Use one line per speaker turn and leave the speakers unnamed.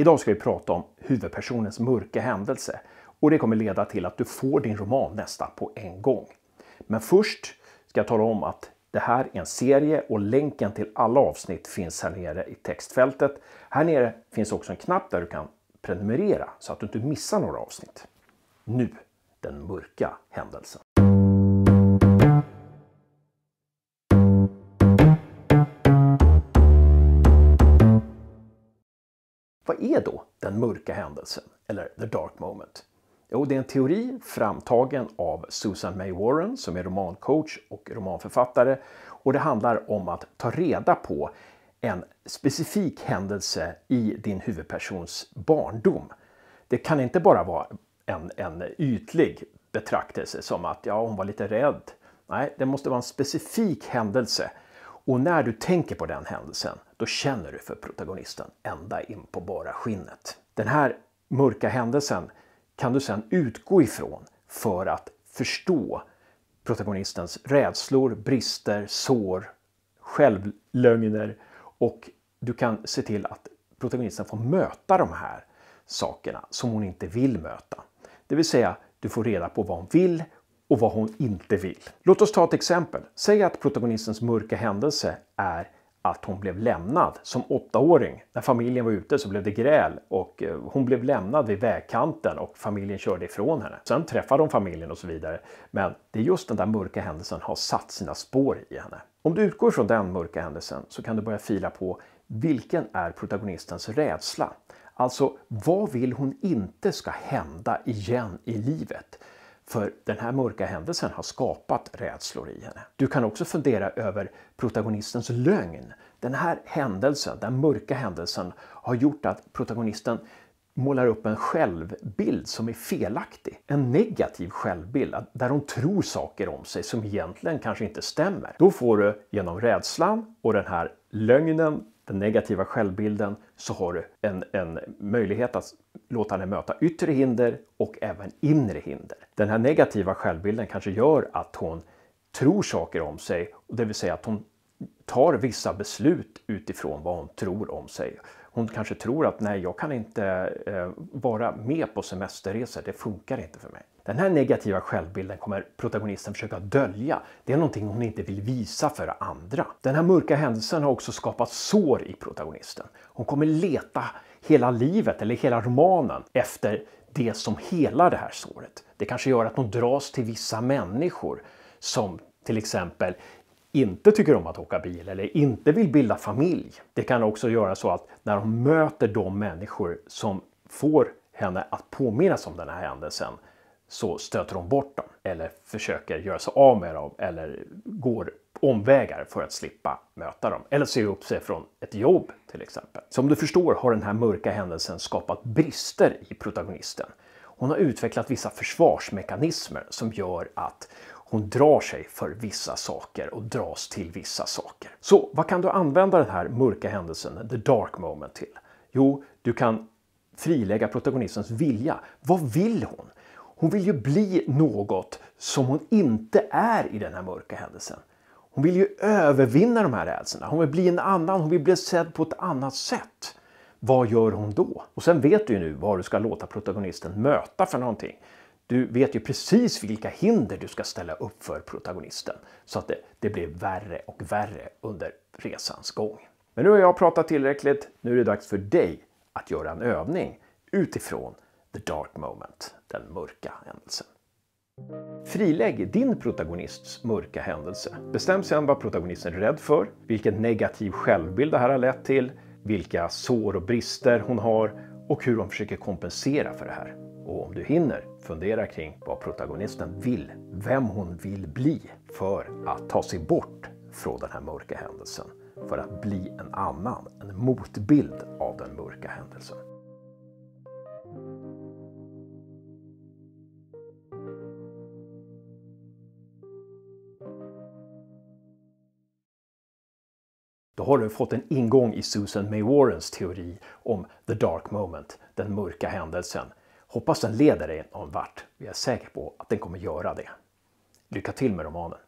Idag ska vi prata om huvudpersonens mörka händelse och det kommer leda till att du får din roman nästan på en gång. Men först ska jag tala om att det här är en serie och länken till alla avsnitt finns här nere i textfältet. Här nere finns också en knapp där du kan prenumerera så att du inte missar några avsnitt. Nu, den mörka händelsen. vad är då den mörka händelsen, eller the dark moment? Jo, det är en teori framtagen av Susan May Warren som är romancoach och romanförfattare och det handlar om att ta reda på en specifik händelse i din huvudpersons barndom. Det kan inte bara vara en, en ytlig betraktelse som att ja, hon var lite rädd. Nej, det måste vara en specifik händelse och när du tänker på den händelsen, då känner du för protagonisten ända in på bara skinnet. Den här mörka händelsen kan du sedan utgå ifrån för att förstå protagonistens rädslor, brister, sår, självlögner och du kan se till att protagonisten får möta de här sakerna som hon inte vill möta. Det vill säga, du får reda på vad hon vill och vad hon inte vill. Låt oss ta ett exempel. Säg att protagonistens mörka händelse är att hon blev lämnad som åttaåring. När familjen var ute så blev det gräl och eh, hon blev lämnad vid vägkanten och familjen körde ifrån henne. Sen träffade hon familjen och så vidare. Men det är just den där mörka händelsen har satt sina spår i henne. Om du utgår från den mörka händelsen så kan du börja fila på vilken är protagonistens rädsla? Alltså, vad vill hon inte ska hända igen i livet? För den här mörka händelsen har skapat rädslor i henne. Du kan också fundera över protagonistens lögn. Den här händelsen, den mörka händelsen, har gjort att protagonisten målar upp en självbild som är felaktig. En negativ självbild där hon tror saker om sig som egentligen kanske inte stämmer. Då får du genom rädslan och den här lögnen den negativa självbilden så har du en, en möjlighet att låta den möta yttre hinder och även inre hinder. Den här negativa självbilden kanske gör att hon tror saker om sig, det vill säga att hon tar vissa beslut utifrån vad hon tror om sig. Hon kanske tror att nej, jag kan inte eh, vara med på semesterresor, det funkar inte för mig. Den här negativa självbilden kommer protagonisten försöka dölja. Det är någonting hon inte vill visa för andra. Den här mörka händelsen har också skapat sår i protagonisten. Hon kommer leta hela livet, eller hela romanen, efter det som helar det här såret. Det kanske gör att hon dras till vissa människor som till exempel inte tycker om att åka bil eller inte vill bilda familj. Det kan också göra så att när hon möter de människor som får henne att påminnas om den här händelsen så stöter hon bort dem eller försöker göra sig av med dem eller går omvägar för att slippa möta dem. Eller säger upp sig från ett jobb till exempel. Som du förstår har den här mörka händelsen skapat brister i protagonisten. Hon har utvecklat vissa försvarsmekanismer som gör att hon drar sig för vissa saker och dras till vissa saker. Så vad kan du använda den här mörka händelsen, the dark moment, till? Jo, du kan frilägga protagonistens vilja. Vad vill hon? Hon vill ju bli något som hon inte är i den här mörka händelsen. Hon vill ju övervinna de här rädslorna. Hon vill bli en annan, hon vill bli sedd på ett annat sätt. Vad gör hon då? Och sen vet du ju nu vad du ska låta protagonisten möta för någonting. Du vet ju precis vilka hinder du ska ställa upp för protagonisten så att det, det blir värre och värre under resans gång. Men nu har jag pratat tillräckligt. Nu är det dags för dig att göra en övning utifrån the dark moment, den mörka händelsen. Frilägg din protagonists mörka händelse. Bestäm sedan vad protagonisten är rädd för, vilken negativ självbild det här har lett till, vilka sår och brister hon har och hur hon försöker kompensera för det här. Och om du hinner, fundera kring vad protagonisten vill, vem hon vill bli för att ta sig bort från den här mörka händelsen. För att bli en annan, en motbild av den mörka händelsen. Då har du fått en ingång i Susan May Warrens teori om the dark moment, den mörka händelsen. Hoppas den leder dig någon vart. Jag är säker på att den kommer göra det. Lycka till med romanen!